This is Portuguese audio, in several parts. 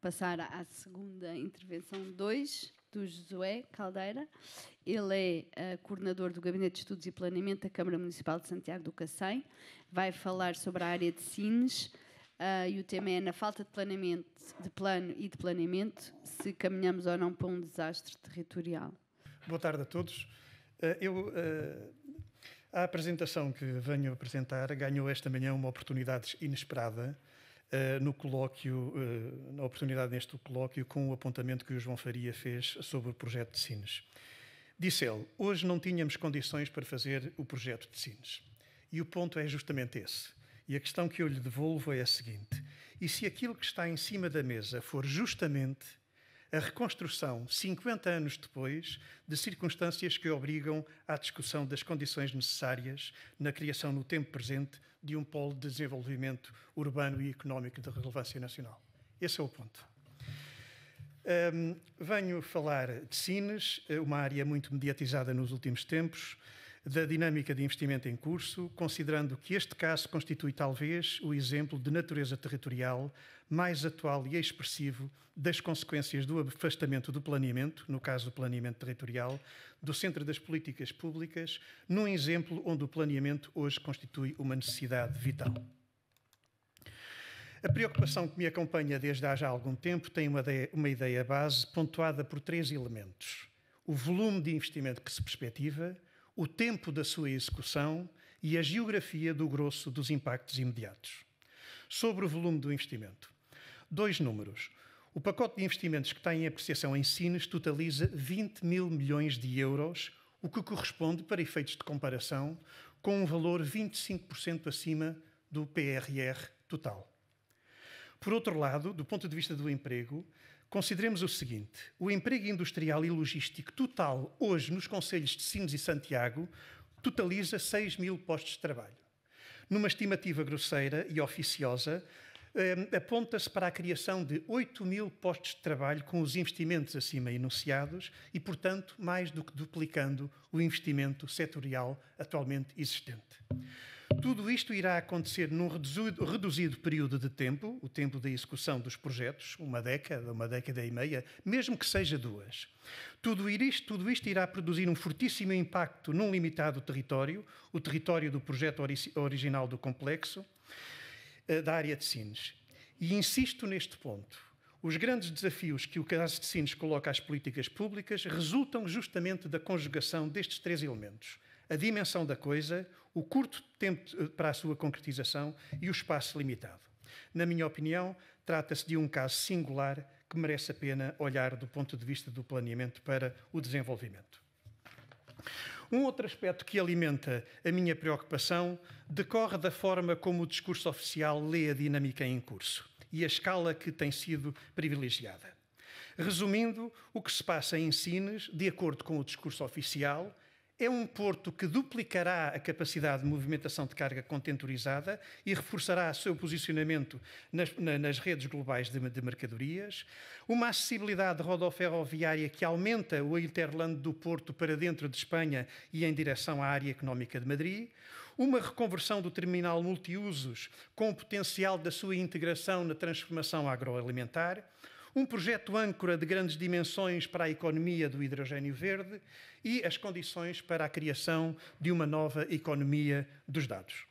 passar à segunda intervenção 2 do Josué Caldeira. Ele é uh, coordenador do Gabinete de Estudos e Planeamento da Câmara Municipal de Santiago do Cacém. Vai falar sobre a área de Sines uh, e o tema é na falta de planeamento, de plano e de planeamento, se caminhamos ou não para um desastre territorial. Boa tarde a todos. Uh, eu a apresentação que venho apresentar ganhou esta manhã uma oportunidade inesperada eh, no colóquio, uh, na oportunidade neste colóquio, com o apontamento que o João Faria fez sobre o projeto de Sines. Disse ele: Hoje não tínhamos condições para fazer o projeto de Sines. E o ponto é justamente esse. E a questão que eu lhe devolvo é a seguinte: e se aquilo que está em cima da mesa for justamente a reconstrução, 50 anos depois, de circunstâncias que obrigam à discussão das condições necessárias na criação no tempo presente de um polo de desenvolvimento urbano e económico de relevância nacional. Esse é o ponto. Um, venho falar de cines, uma área muito mediatizada nos últimos tempos da dinâmica de investimento em curso, considerando que este caso constitui talvez o exemplo de natureza territorial mais atual e expressivo das consequências do afastamento do planeamento, no caso do planeamento territorial, do centro das políticas públicas, num exemplo onde o planeamento hoje constitui uma necessidade vital. A preocupação que me acompanha desde há já algum tempo tem uma ideia, uma ideia base pontuada por três elementos: o volume de investimento que se perspectiva, o tempo da sua execução e a geografia do grosso dos impactos imediatos. Sobre o volume do investimento. Dois números. O pacote de investimentos que tem em apreciação em Sines totaliza 20 mil milhões de euros, o que corresponde, para efeitos de comparação, com um valor 25% acima do PRR total. Por outro lado, do ponto de vista do emprego, consideremos o seguinte: o emprego industrial e logístico total hoje nos Conselhos de Sines e Santiago totaliza 6 mil postos de trabalho. Numa estimativa grosseira e oficiosa, hum, aponta-se para a criação de 8 mil postos de trabalho com os investimentos acima enunciados e, portanto, mais do que duplicando o investimento setorial atualmente existente. Tudo isto irá acontecer num reduzido, reduzido período de tempo, o tempo da execução dos projetos, uma década, uma década e meia, mesmo que seja duas. Tudo isto, tudo isto irá produzir um fortíssimo impacto num limitado território, o território do projeto ori original do complexo, eh, da área de Sines. E insisto neste ponto. Os grandes desafios que o caso de Sines coloca às políticas públicas resultam justamente da conjugação destes três elementos: a dimensão da coisa, o curto tempo eh, para a sua concretização e o espaço limitado. Na minha opinião, trata-se de um caso singular que merece a pena olhar do ponto de vista do planeamento para o desenvolvimento. Um outro aspecto que alimenta a minha preocupação decorre da forma como o discurso oficial lê a dinâmica em curso e a escala que tem sido privilegiada. Resumindo, o que se passa em Sines, de acordo com o discurso oficial, é um porto que duplicará a capacidade de movimentação de carga contentorizada e reforçará seu posicionamento nas, na, nas redes globais de, de, mercadorias. Uma acessibilidade rodoferroviária que aumenta o interland do porto para dentro de Espanha e em direção à área económica de Madrid. Uma reconversão do terminal multiusos com o potencial da sua integração na transformação agroalimentar um projeto âncora de grandes dimensões para a economia do hidrogênio verde e as condições para a criação de uma nova economia dos dados.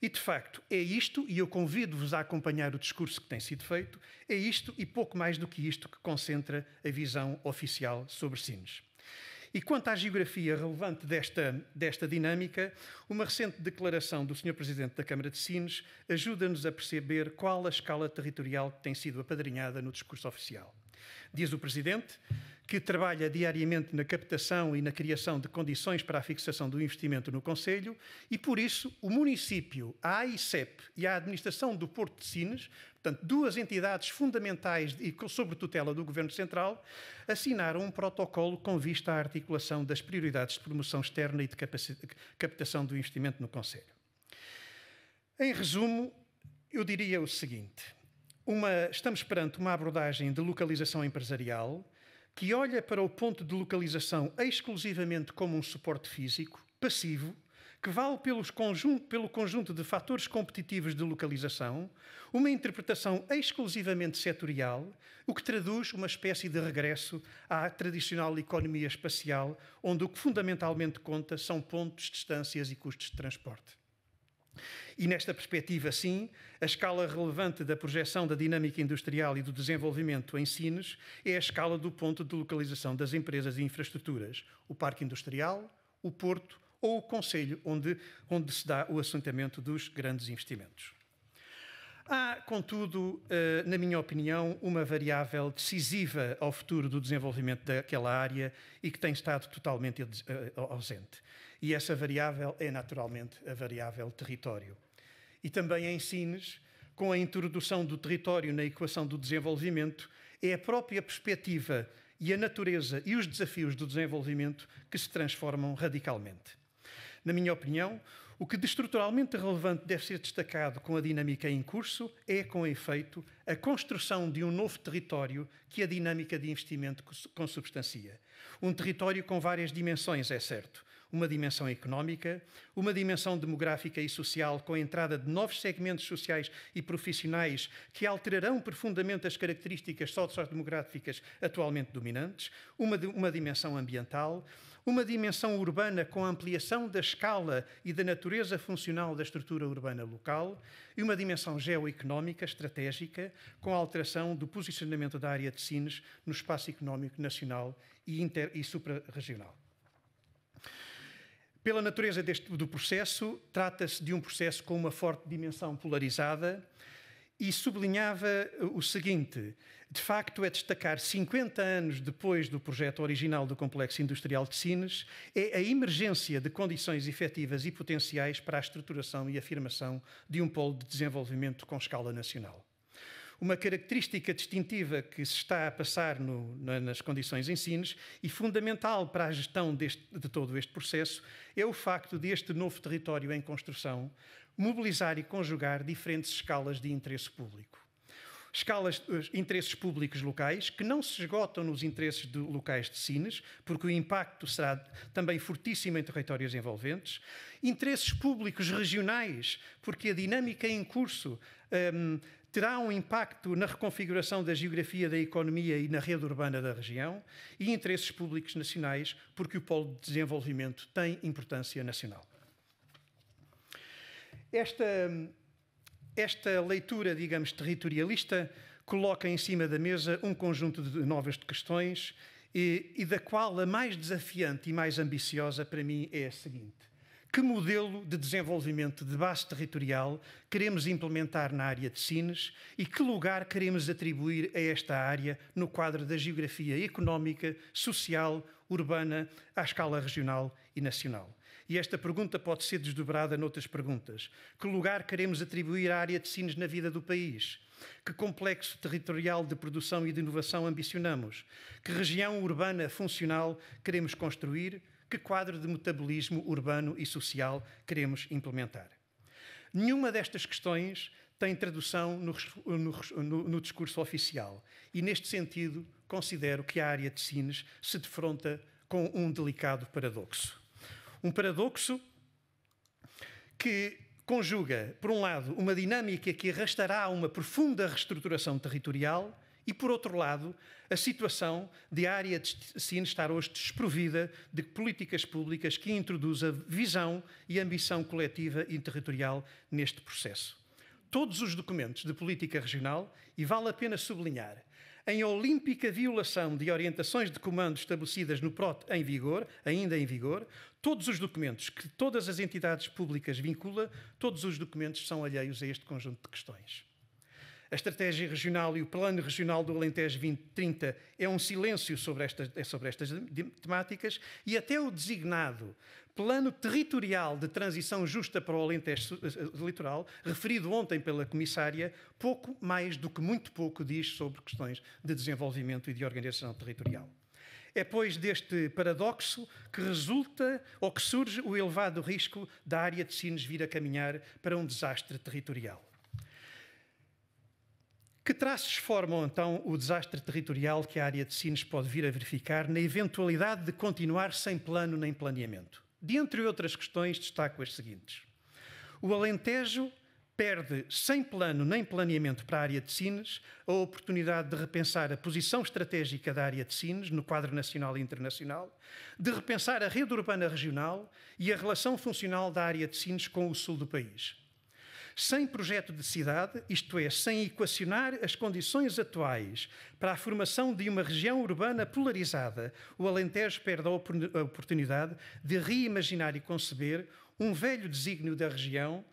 E de facto, é isto, e eu convido-vos a acompanhar o discurso que tem sido feito, é isto e pouco mais do que isto que concentra a visão oficial sobre Sines. E quanto à geografia relevante desta, desta dinâmica, uma recente declaração do Sr. Presidente da Câmara de Sines ajuda-nos a perceber qual a escala territorial que tem sido apadrinhada no discurso oficial. Diz o Presidente que trabalha diariamente na captação e na criação de condições para a fixação do investimento no Conselho e, por isso, o município, a AICEP e a Administração do Porto de Sines Portanto, duas entidades fundamentais e sob tutela do Governo Central assinaram um protocolo com vista à articulação das prioridades de promoção externa e de captação do investimento no Conselho. Em resumo, eu diria o seguinte: uma, estamos perante uma abordagem de localização empresarial que olha para o ponto de localização exclusivamente como um suporte físico, passivo, que vale conjunto, pelo conjunto de fatores competitivos de localização, uma interpretação exclusivamente setorial, o que traduz uma espécie de regresso à tradicional economia espacial, onde o que fundamentalmente conta são pontos, distâncias e custos de transporte. E nesta perspectiva, sim, a escala relevante da projeção da dinâmica industrial e do desenvolvimento em Sines é a escala do ponto de localização das empresas e infraestruturas, o parque industrial, o porto, ou o Conselho, onde, onde se dá o assentamento dos grandes investimentos. Há, contudo, eh, na minha opinião, uma variável decisiva ao futuro do desenvolvimento daquela área e que tem estado totalmente eh, eh, ausente. E essa variável é, naturalmente, a variável território. E também em Sines, com a introdução do território na equação do desenvolvimento, é a própria perspectiva e a natureza e os desafios do desenvolvimento que se transformam radicalmente. Na minha opinião, o que de estruturalmente relevante deve ser destacado com a dinâmica em curso é, com efeito, a construção de um novo território que a dinâmica de investimento consubstancia. Um território com várias dimensões, é certo, uma dimensão económica, uma dimensão demográfica e social com a entrada de novos segmentos sociais e profissionais que alterarão profundamente as características sociodemográficas atualmente dominantes, uma, uma dimensão ambiental, uma dimensão urbana com a ampliação da escala e da natureza funcional da estrutura urbana local e uma dimensão geoeconómica estratégica com a alteração do posicionamento da área de Sines no espaço económico nacional e, inter, e suprarregional. Pela natureza deste, do processo, trata-se de um processo com uma forte dimensão polarizada e sublinhava o seguinte: de facto, é destacar 50 anos depois do projeto original do Complexo Industrial de Sines, é a emergência de condições efetivas e potenciais para a estruturação e afirmação de um polo de desenvolvimento com escala nacional uma característica distintiva que se está a passar no, na, nas condições ensinos e fundamental para a gestão deste, de todo este processo é o facto de este novo território em construção mobilizar e conjugar diferentes escalas de interesse público escalas, eh, interesses públicos locais que não se esgotam nos interesses de locais de Sines, porque o impacto será também fortíssimo em territórios envolventes, interesses públicos regionais, porque a dinâmica em curso um, ehm, terá um impacto na reconfiguração da geografia da economia e na rede urbana da região e interesses públicos nacionais, porque o polo de desenvolvimento tem importância nacional. Esta, esta leitura, digamos, territorialista coloca em cima da mesa um conjunto de novas questões e, e da qual a mais desafiante e mais ambiciosa para mim é a seguinte que modelo de desenvolvimento de base territorial queremos implementar na área de Sines e que lugar queremos atribuir a esta área no quadro da geografia económica, social, urbana, à escala regional e nacional. E esta pergunta pode ser desdobrada noutras perguntas. Que lugar queremos atribuir à área de Sines na vida do país? Que complexo territorial de produção e de inovação ambicionamos? Que região urbana funcional queremos construir? que quadro de metabolismo urbano e social queremos implementar. Nenhuma destas questões tem tradução no, no, no, discurso oficial e, neste sentido, considero que a área de Sines se defronta com um delicado paradoxo. Um paradoxo que conjuga, por um lado, uma dinâmica que arrastará a uma profunda reestruturação territorial e, por outro lado, a situação de a área de ensino estar hoje desprovida de políticas públicas que introduza visão e ambição coletiva e territorial neste processo. Todos os documentos de política regional, e vale a pena sublinhar, em olímpica violação de orientações de comando estabelecidas no PROT em vigor, ainda em vigor, todos os documentos que todas as entidades públicas vincula, todos os documentos são alheios a este conjunto de questões. A Estratégia Regional e o Plano Regional do Alentejo 2030 é um silêncio sobre estas, é sobre estas temáticas e até o designado Plano Territorial de Transição Justa para o Alentejo eh, eh, Litoral, referido ontem pela Comissária, pouco mais do que muito pouco diz sobre questões de desenvolvimento e de organização territorial. É, pois, deste paradoxo que resulta ou que surge o elevado risco da área de Sines vir a caminhar para um desastre territorial. Que traços formam então o desastre territorial que a área de Sines pode vir a verificar na eventualidade de continuar sem plano nem planeamento? De entre outras questões, destaco as seguintes. O Alentejo perde, sem plano nem planeamento para a área de Sines, a oportunidade de repensar a posição estratégica da área de Sines no quadro nacional e internacional, de repensar a rede urbana regional e a relação funcional da área de Sines com o sul do país. Sem projeto de cidade, isto é, sem equacionar as condições atuais para a formação de uma região urbana polarizada, o Alentejo perde a oportunidade de reimaginar e conceber um velho desígnio da região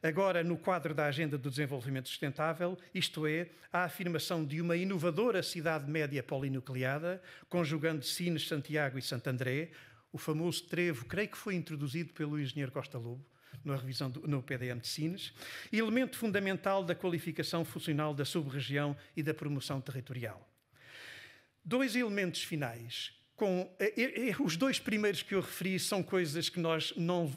agora no quadro da Agenda do Desenvolvimento Sustentável, isto é, a afirmação de uma inovadora cidade média polinucleada, conjugando Sines, Santiago e Santo André, o famoso trevo, creio que foi introduzido pelo engenheiro Costa Lobo, na revisão do, no PDM de Sines, elemento fundamental da qualificação funcional da sub-região e da promoção territorial. Dois elementos finais com, eh, eh, eh os dois primeiros que eu referi são coisas que nós não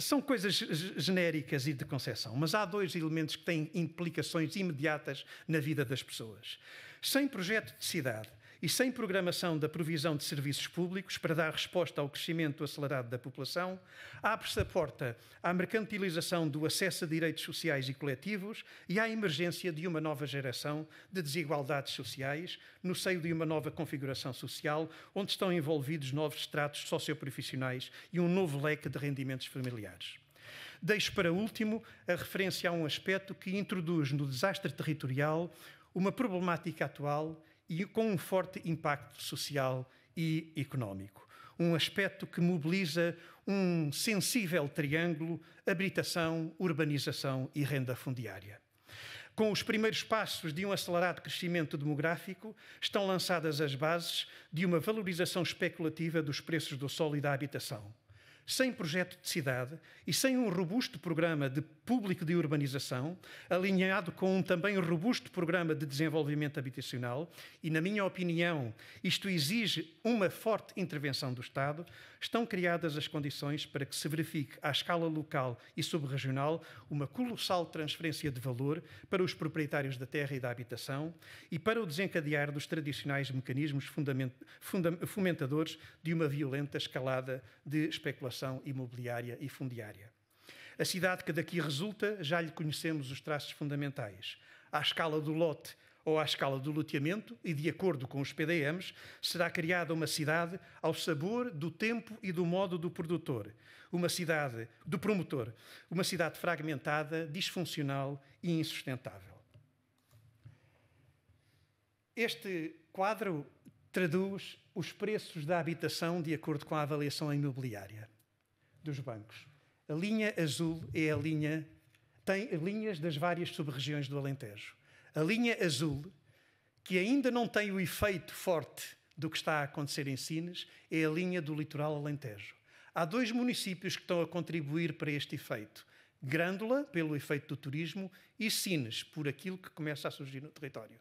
são coisas genéricas e de concepção, mas há dois elementos que têm implicações imediatas na vida das pessoas. Sem projeto de cidade, e sem programação da provisão de serviços públicos para dar resposta ao crescimento acelerado da população, abre-se a porta à mercantilização do acesso a direitos sociais e coletivos e à emergência de uma nova geração de desigualdades sociais no seio de uma nova configuração social onde estão envolvidos novos estratos socioprofissionais e um novo leque de rendimentos familiares. Deixo para último a referência a um aspecto que introduz no desastre territorial uma problemática atual e com um forte impacto social e económico. Um aspecto que mobiliza um sensível triângulo habitação, urbanização e renda fundiária. Com os primeiros passos de um acelerado crescimento demográfico, estão lançadas as bases de uma valorização especulativa dos preços do solo e da habitação sem projeto de cidade e sem um robusto programa de público de urbanização, alinhado com um também robusto programa de desenvolvimento habitacional, e, na minha opinião, isto exige uma forte intervenção do Estado, estão criadas as condições para que se verifique, à escala local e subregional, uma colossal transferência de valor para os proprietários da terra e da habitação e para o desencadear dos tradicionais mecanismos fomentadores de uma violenta escalada de especulação especulação imobiliária e fundiária. A cidade que daqui resulta, já lhe conhecemos os traços fundamentais. À escala do lote ou à escala do loteamento e de acordo com os PDMs, será criada uma cidade ao sabor do tempo e do modo do produtor, uma cidade do promotor, uma cidade fragmentada, disfuncional e insustentável. Este quadro traduz os preços da habitação de acordo com a avaliação imobiliária dos bancos. A linha azul é a linha tem linhas das várias sub-regiões do Alentejo. A linha azul, que ainda não tem o efeito forte do que está a acontecer em Sines, é a linha do litoral Alentejo. Há dois municípios que estão a contribuir para este efeito. Grândola, pelo efeito do turismo, e Sines, por aquilo que começa a surgir no território.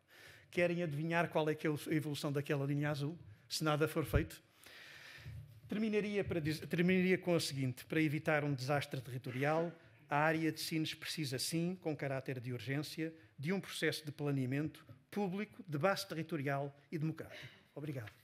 Querem adivinhar qual é, é a evolução daquela linha azul, se nada for feito? Terminaria, para, terminaria com a seguinte: para evitar um desastre territorial, a área de Sines precisa, sim, com caráter de urgência, de um processo de planeamento público, de base territorial e democrático. Obrigado.